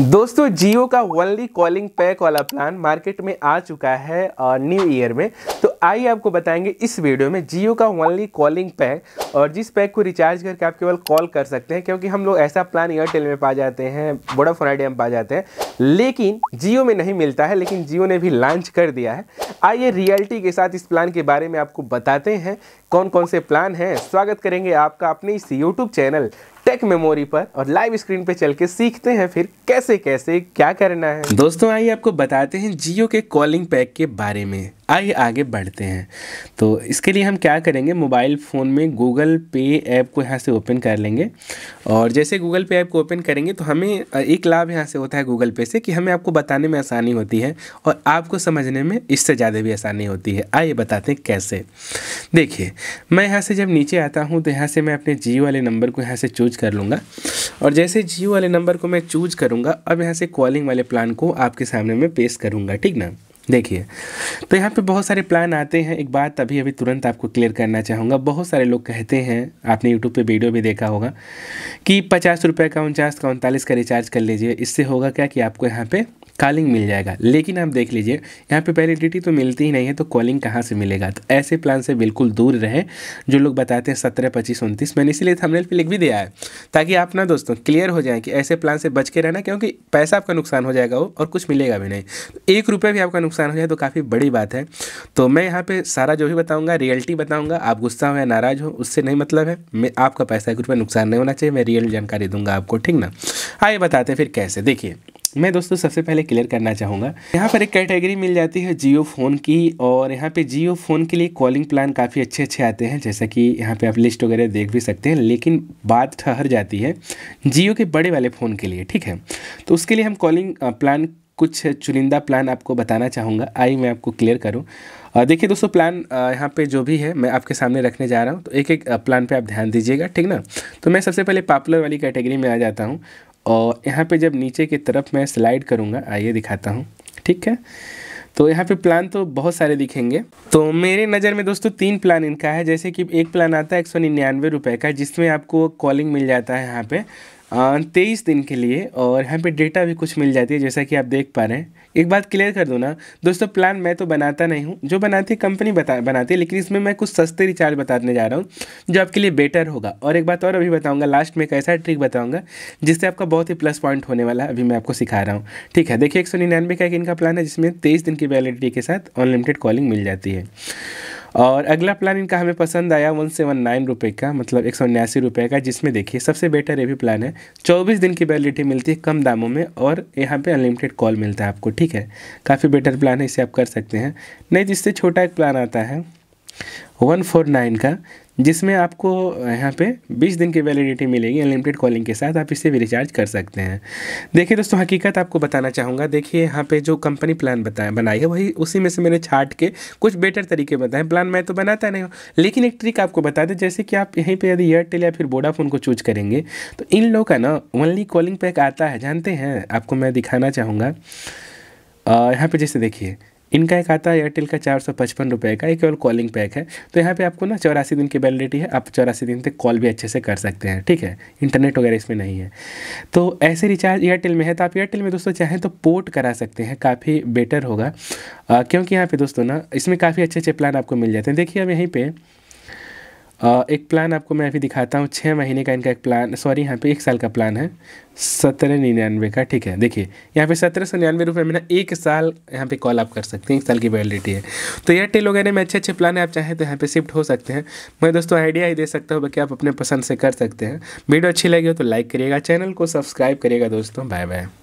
दोस्तों जियो का only calling pack वाला प्लान मार्केट में आ चुका है और न्यू ईयर में तो आइए आपको बताएंगे इस वीडियो में जियो का वनली कॉलिंग पैक और जिस पैक को रिचार्ज करके आप केवल कॉल कर सकते हैं क्योंकि हम लोग ऐसा प्लान एयरटेल में पा जाते हैं वोडाफोन आइडिया में पा जाते हैं लेकिन जियो में नहीं मिलता है लेकिन जियो ने भी लॉन्च कर दिया है आइए रियलिटी के साथ इस प्लान के बारे में आपको बताते हैं कौन कौन से प्लान हैं स्वागत करेंगे आपका अपने इस यूट्यूब चैनल टेक मेमोरी पर और लाइव स्क्रीन पे चल के सीखते हैं फिर कैसे कैसे क्या करना है दोस्तों आइए आपको बताते हैं जियो के कॉलिंग पैक के बारे में आइए आगे बढ़ते हैं तो इसके लिए हम क्या करेंगे मोबाइल फ़ोन में गूगल पे ऐप को यहाँ से ओपन कर लेंगे और जैसे गूगल पे ऐप को ओपन करेंगे तो हमें एक लाभ यहाँ से होता है गूगल पे से कि हमें आपको बताने में आसानी होती है और आपको समझने में इससे ज़्यादा भी आसानी होती है आइए बताते हैं कैसे देखिए मैं यहाँ से जब नीचे आता हूँ तो यहाँ से मैं अपने जियो वाले नंबर को यहाँ से चूज कर लूँगा और जैसे जियो वाले नंबर को मैं चूज करूँगा अब यहाँ से कॉलिंग वाले प्लान को आपके सामने में पेश करूँगा ठीक ना देखिए तो यहाँ पे बहुत सारे प्लान आते हैं एक बात अभी अभी तुरंत आपको क्लियर करना चाहूँगा बहुत सारे लोग कहते हैं आपने यूट्यूब पे वीडियो भी देखा होगा कि पचास रुपये का उनचास का उनतालीस का रिचार्ज कर लीजिए इससे होगा क्या कि आपको यहाँ पे कॉलिंग मिल जाएगा लेकिन आप देख लीजिए यहाँ पे वैलिडिटी तो मिलती ही नहीं है तो कॉलिंग कहाँ से मिलेगा तो ऐसे प्लान से बिल्कुल दूर रहें जो लोग बताते हैं सत्रह पच्चीस उनतीस मैंने इसीलिए थंबनेल पे लिख भी दिया है ताकि आप ना दोस्तों क्लियर हो जाए कि ऐसे प्लान से बच के रहना क्योंकि पैसा आपका नुकसान हो जाएगा वो और कुछ मिलेगा भी नहीं तो एक रुपये भी आपका नुकसान हो जाए तो काफ़ी बड़ी बात है तो मैं यहाँ पर सारा जो भी बताऊँगा रियलिटी बताऊँगा आप गुस्सा हो या नाराज़ हो उससे नहीं मतलब है मैं आपका पैसा एक रुपये नुकसान नहीं होना चाहिए मैं रियल जानकारी दूंगा आपको ठीक ना आइए बताते हैं फिर कैसे देखिए मैं दोस्तों सबसे पहले क्लियर करना चाहूँगा यहाँ पर एक कैटेगरी मिल जाती है जियो फ़ोन की और यहाँ पे जियो फ़ोन के लिए कॉलिंग प्लान काफ़ी अच्छे अच्छे आते हैं जैसा कि यहाँ पे आप लिस्ट वगैरह देख भी सकते हैं लेकिन बात ठहर जाती है जियो के बड़े वाले फ़ोन के लिए ठीक है तो उसके लिए हम कॉलिंग प्लान कुछ चुनिंदा प्लान आपको बताना चाहूँगा आई मैं आपको क्लियर करूँ देखिए दोस्तों प्लान यहाँ पे जो भी है मैं आपके सामने रखने जा रहा हूँ तो एक एक प्लान पे आप ध्यान दीजिएगा ठीक ना तो मैं सबसे पहले पॉपुलर वाली कैटेगरी में आ जाता हूँ और यहाँ पे जब नीचे की तरफ मैं स्लाइड करूँगा आइए दिखाता हूँ ठीक है तो यहाँ पे प्लान तो बहुत सारे दिखेंगे तो मेरे नज़र में दोस्तों तीन प्लान इनका है जैसे कि एक प्लान आता है एक सौ निन्यानवे रुपये का जिसमें आपको कॉलिंग मिल जाता है यहाँ पे तेईस दिन के लिए और यहाँ पे डेटा भी कुछ मिल जाती है जैसा कि आप देख पा रहे हैं एक बात क्लियर कर दो ना दोस्तों प्लान मैं तो बनाता नहीं हूँ जो बनाती है कंपनी बता बनाती है लेकिन इसमें मैं कुछ सस्ते रिचार्ज बताने जा रहा हूँ जो आपके लिए बेटर होगा और एक बात और अभी बताऊँगा लास्ट में एक ऐसा ट्रिक बताऊँगा जिससे आपका बहुत ही प्लस पॉइंट होने वाला है अभी मैं आपको सिखा रहा हूँ ठीक है देखिए एक का एक इनका प्लान है जिसमें तेईस दिन की वैलिडिटी के साथ अनलिमिटेड कॉलिंग मिल जाती है और अगला प्लान इनका हमें पसंद आया वन सेवन नाइन रुपये का मतलब एक सौ उन्यासी रुपये का जिसमें देखिए सबसे बेटर ये भी प्लान है चौबीस दिन की वैलिडिटी मिलती है कम दामों में और यहाँ पे अनलिमिटेड कॉल मिलता है आपको ठीक है काफ़ी बेटर प्लान है इसे आप कर सकते हैं नहीं जिससे छोटा एक प्लान आता है वन फोर नाइन का जिसमें आपको यहाँ पे 20 दिन की वैलिडिटी मिलेगी अनलिमिटेड कॉलिंग के साथ आप इसे भी रिचार्ज कर सकते हैं देखिए दोस्तों हकीकत आपको बताना चाहूँगा देखिए यहाँ पे जो कंपनी प्लान बताए बनाई है वही उसी में से मैंने छाट के कुछ बेटर तरीके बताए प्लान मैं तो बनाता नहीं हूँ लेकिन एक ट्रिक आपको बता दें जैसे कि आप यहीं पर यदि एयरटेल या फिर वोडाफोन को चूज करेंगे तो इन लोग का ना ओनली कॉलिंग पैक आता है जानते हैं आपको मैं दिखाना चाहूँगा यहाँ पर जैसे देखिए इनका एक आता है एयरटेल का चार सौ पचपन रुपये का एक केवल कॉलिंग पैक है तो यहाँ पे आपको ना चौरासी दिन की वैलिडिटी है आप चौरासी दिन तक कॉल भी अच्छे से कर सकते हैं ठीक है इंटरनेट वगैरह इसमें नहीं है तो ऐसे रिचार्ज एयरटेल में है तो आप एयरटेल में दोस्तों चाहें तो पोर्ट करा सकते हैं काफ़ी बेटर होगा क्योंकि यहाँ पर दोस्तों ना इसमें काफ़ी अच्छे अच्छे प्लान आपको मिल जाते हैं देखिए अब यहीं पर एक प्लान आपको मैं अभी दिखाता हूँ छः महीने का इनका एक प्लान सॉरी यहाँ पे एक साल का प्लान है सत्रह निन्यानवे का ठीक है देखिए यहाँ पे सत्रह सौ निन्यानवे रुपये में ना एक साल यहाँ पे कॉल आप कर सकते हैं एक साल की वैलिडिटी है तो एयरटेल वगैरह में अच्छे अच्छे प्लान है आप चाहें तो यहाँ पे शिफ्ट हो सकते हैं मैं दोस्तों आइडिया ही दे सकता हूँ बाकी आप अपने पसंद से कर सकते हैं वीडियो अच्छी लगी हो तो लाइक करिएगा चैनल को सब्सक्राइब करिएगा दोस्तों बाय बाय